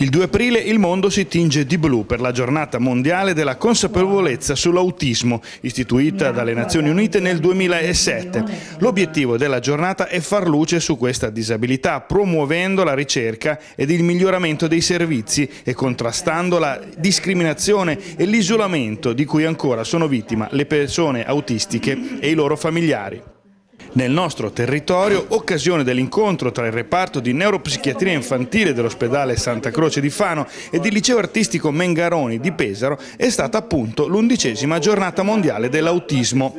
Il 2 aprile il mondo si tinge di blu per la giornata mondiale della consapevolezza sull'autismo, istituita dalle Nazioni Unite nel 2007. L'obiettivo della giornata è far luce su questa disabilità, promuovendo la ricerca ed il miglioramento dei servizi e contrastando la discriminazione e l'isolamento di cui ancora sono vittima le persone autistiche e i loro familiari nel nostro territorio, occasione dell'incontro tra il reparto di neuropsichiatria infantile dell'ospedale Santa Croce di Fano e il liceo artistico Mengaroni di Pesaro, è stata appunto l'undicesima giornata mondiale dell'autismo.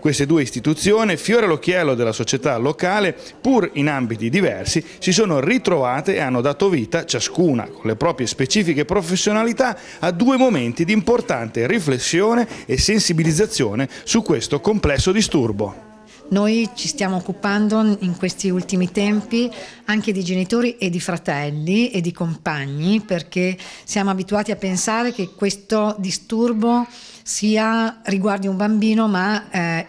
Queste due istituzioni, fiore all'occhiello della società locale, pur in ambiti diversi, si sono ritrovate e hanno dato vita, ciascuna con le proprie specifiche professionalità, a due momenti di importante riflessione e sensibilizzazione su questo complesso disturbo. Noi ci stiamo occupando in questi ultimi tempi anche di genitori e di fratelli e di compagni perché siamo abituati a pensare che questo disturbo sia riguardi un bambino ma eh,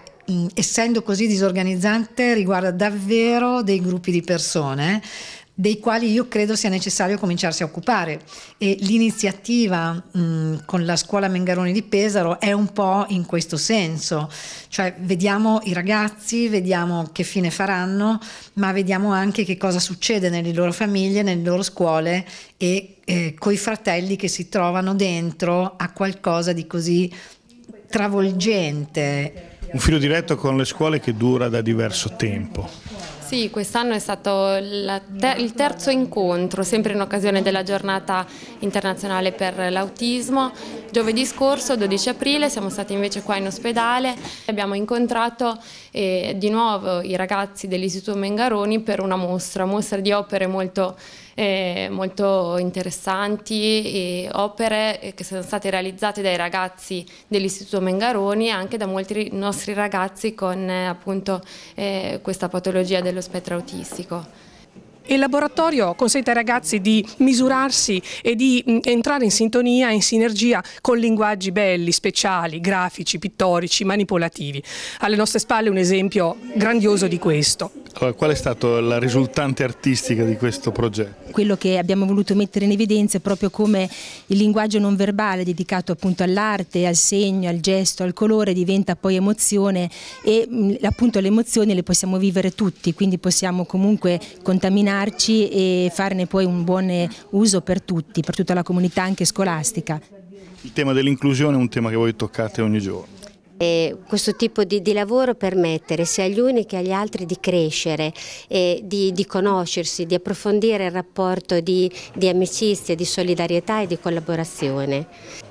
essendo così disorganizzante riguarda davvero dei gruppi di persone dei quali io credo sia necessario cominciarsi a occupare e l'iniziativa mh, con la scuola Mengaroni di Pesaro è un po' in questo senso, cioè vediamo i ragazzi, vediamo che fine faranno, ma vediamo anche che cosa succede nelle loro famiglie, nelle loro scuole e eh, coi fratelli che si trovano dentro a qualcosa di così travolgente. Un filo diretto con le scuole che dura da diverso tempo. Sì, quest'anno è stato il terzo incontro, sempre in occasione della giornata internazionale per l'autismo. Giovedì scorso, 12 aprile, siamo stati invece qua in ospedale. Abbiamo incontrato eh, di nuovo i ragazzi dell'Istituto Mengaroni per una mostra, mostra di opere molto, eh, molto interessanti, opere eh, che sono state realizzate dai ragazzi dell'Istituto Mengaroni e anche da molti nostri ragazzi con eh, eh questa patologia del dello spettro autistico. Il laboratorio consente ai ragazzi di misurarsi e di mm, entrare in sintonia, e in sinergia con linguaggi belli, speciali, grafici, pittorici, manipolativi. Alle nostre spalle un esempio grandioso di questo. Eh, qual è stata la risultante artistica di questo progetto? Quello che abbiamo voluto mettere in evidenza è proprio come il linguaggio non verbale dedicato appunto all'arte, al segno, al gesto, al colore diventa poi emozione e appunto le emozioni le possiamo vivere tutti, quindi possiamo comunque contaminarci e farne poi un buon uso per tutti, per tutta la comunità anche scolastica. Il tema dell'inclusione è un tema che voi toccate ogni giorno eh, questo tipo di, di, lavoro permettere sia agli uni che agli altri di crescere, eh, di, di, conoscersi, di approfondire il rapporto di, di amicizia, di solidarietà e di collaborazione.